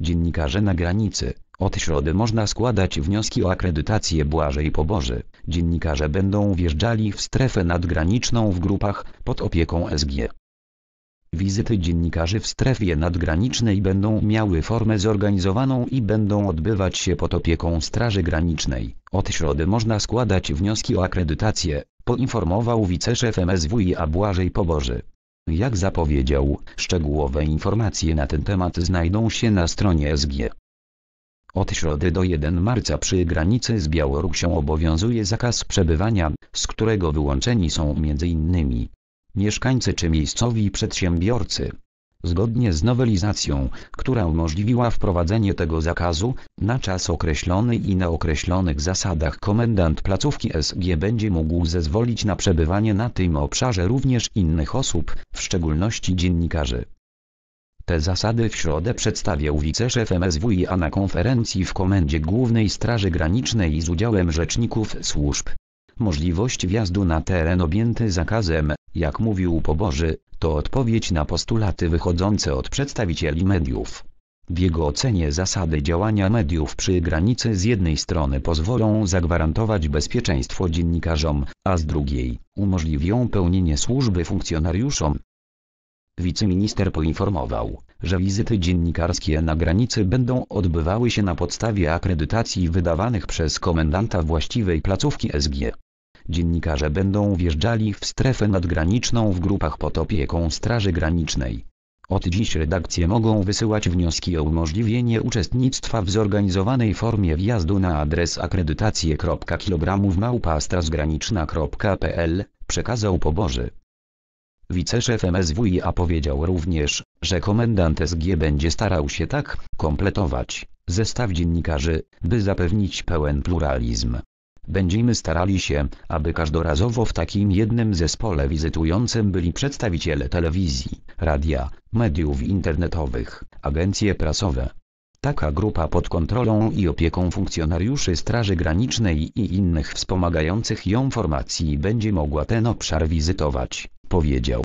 dziennikarze na granicy. Od środy można składać wnioski o akredytację Błażej Poboży. Dziennikarze będą wjeżdżali w strefę nadgraniczną w grupach pod opieką SG. Wizyty dziennikarzy w strefie nadgranicznej będą miały formę zorganizowaną i będą odbywać się pod opieką Straży Granicznej. Od środy można składać wnioski o akredytację, poinformował wiceszef MSWiA Błażej Poboży. Jak zapowiedział, szczegółowe informacje na ten temat znajdą się na stronie SG. Od środy do 1 marca przy granicy z Białorusią obowiązuje zakaz przebywania, z którego wyłączeni są m.in. mieszkańcy czy miejscowi przedsiębiorcy. Zgodnie z nowelizacją, która umożliwiła wprowadzenie tego zakazu, na czas określony i na określonych zasadach komendant placówki SG będzie mógł zezwolić na przebywanie na tym obszarze również innych osób, w szczególności dziennikarzy. Te zasady w środę przedstawiał wiceszef MSWiA na konferencji w Komendzie Głównej Straży Granicznej z udziałem rzeczników służb Możliwość wjazdu na teren objęty zakazem, jak mówił poboży, to odpowiedź na postulaty wychodzące od przedstawicieli mediów. W jego ocenie zasady działania mediów przy granicy z jednej strony pozwolą zagwarantować bezpieczeństwo dziennikarzom, a z drugiej umożliwią pełnienie służby funkcjonariuszom. Wiceminister poinformował, że wizyty dziennikarskie na granicy będą odbywały się na podstawie akredytacji wydawanych przez komendanta właściwej placówki SG. Dziennikarze będą wjeżdżali w strefę nadgraniczną w grupach pod opieką Straży Granicznej. Od dziś redakcje mogą wysyłać wnioski o umożliwienie uczestnictwa w zorganizowanej formie wjazdu na adres akredytacje.kilogramówmałpa.strasgraniczna.pl, przekazał poboży. Wiceszef MSWiA powiedział również, że komendant SG będzie starał się tak kompletować zestaw dziennikarzy, by zapewnić pełen pluralizm. Będziemy starali się, aby każdorazowo w takim jednym zespole wizytującym byli przedstawiciele telewizji, radia, mediów internetowych, agencje prasowe. Taka grupa pod kontrolą i opieką funkcjonariuszy Straży Granicznej i innych wspomagających ją formacji będzie mogła ten obszar wizytować, powiedział.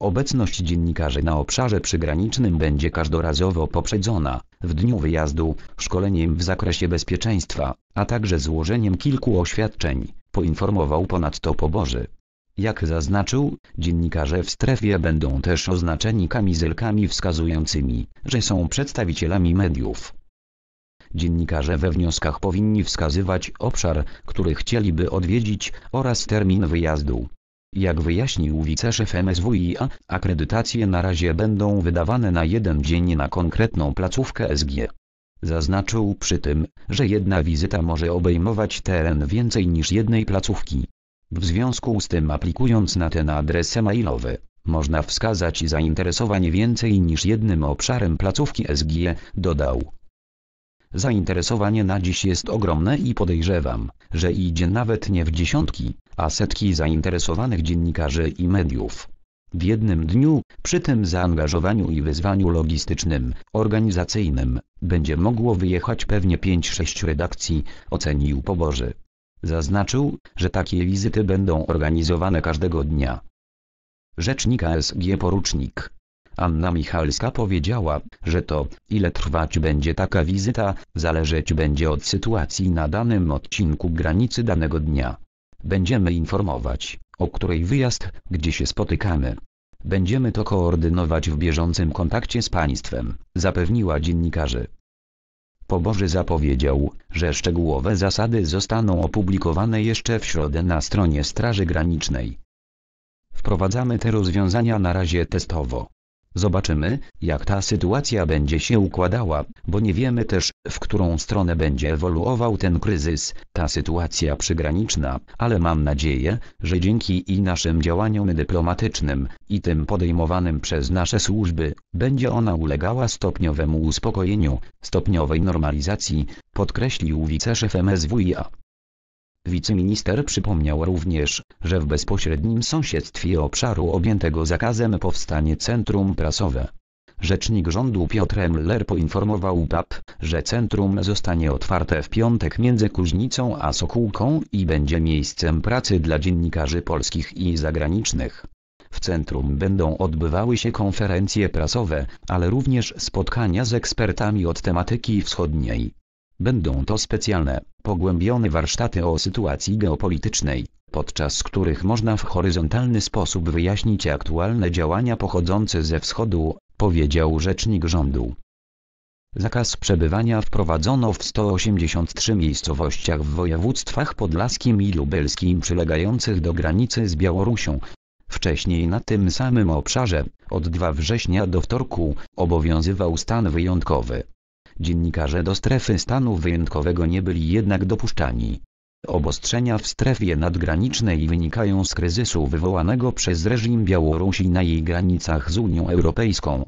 Obecność dziennikarzy na obszarze przygranicznym będzie każdorazowo poprzedzona, w dniu wyjazdu, szkoleniem w zakresie bezpieczeństwa, a także złożeniem kilku oświadczeń, poinformował ponadto Poboży. Jak zaznaczył, dziennikarze w strefie będą też oznaczeni kamizelkami wskazującymi, że są przedstawicielami mediów. Dziennikarze we wnioskach powinni wskazywać obszar, który chcieliby odwiedzić oraz termin wyjazdu. Jak wyjaśnił wiceszef MSWiA, akredytacje na razie będą wydawane na jeden dzień na konkretną placówkę SG. Zaznaczył przy tym, że jedna wizyta może obejmować teren więcej niż jednej placówki. W związku z tym aplikując na ten adres e-mailowy, można wskazać zainteresowanie więcej niż jednym obszarem placówki SG, dodał. Zainteresowanie na dziś jest ogromne i podejrzewam, że idzie nawet nie w dziesiątki, a setki zainteresowanych dziennikarzy i mediów. W jednym dniu, przy tym zaangażowaniu i wyzwaniu logistycznym, organizacyjnym, będzie mogło wyjechać pewnie 5-6 redakcji, ocenił Poboży. Zaznaczył, że takie wizyty będą organizowane każdego dnia. Rzecznika SG porucznik Anna Michalska powiedziała, że to, ile trwać będzie taka wizyta, zależeć będzie od sytuacji na danym odcinku granicy danego dnia. Będziemy informować, o której wyjazd, gdzie się spotykamy. Będziemy to koordynować w bieżącym kontakcie z państwem, zapewniła dziennikarzy. Poboży zapowiedział, że szczegółowe zasady zostaną opublikowane jeszcze w środę na stronie Straży Granicznej. Wprowadzamy te rozwiązania na razie testowo. Zobaczymy, jak ta sytuacja będzie się układała, bo nie wiemy też, w którą stronę będzie ewoluował ten kryzys, ta sytuacja przygraniczna, ale mam nadzieję, że dzięki i naszym działaniom dyplomatycznym, i tym podejmowanym przez nasze służby, będzie ona ulegała stopniowemu uspokojeniu, stopniowej normalizacji, podkreślił wiceszef MSWiA. Wiceminister przypomniał również, że w bezpośrednim sąsiedztwie obszaru objętego zakazem powstanie centrum prasowe. Rzecznik rządu Piotr Mler poinformował PAP, że centrum zostanie otwarte w piątek między Kuźnicą a Sokółką i będzie miejscem pracy dla dziennikarzy polskich i zagranicznych. W centrum będą odbywały się konferencje prasowe, ale również spotkania z ekspertami od tematyki wschodniej. Będą to specjalne, pogłębione warsztaty o sytuacji geopolitycznej, podczas których można w horyzontalny sposób wyjaśnić aktualne działania pochodzące ze wschodu, powiedział rzecznik rządu. Zakaz przebywania wprowadzono w 183 miejscowościach w województwach podlaskim i lubelskim przylegających do granicy z Białorusią. Wcześniej na tym samym obszarze, od 2 września do wtorku, obowiązywał stan wyjątkowy. Dziennikarze do strefy stanu wyjątkowego nie byli jednak dopuszczani. Obostrzenia w strefie nadgranicznej wynikają z kryzysu wywołanego przez reżim Białorusi na jej granicach z Unią Europejską.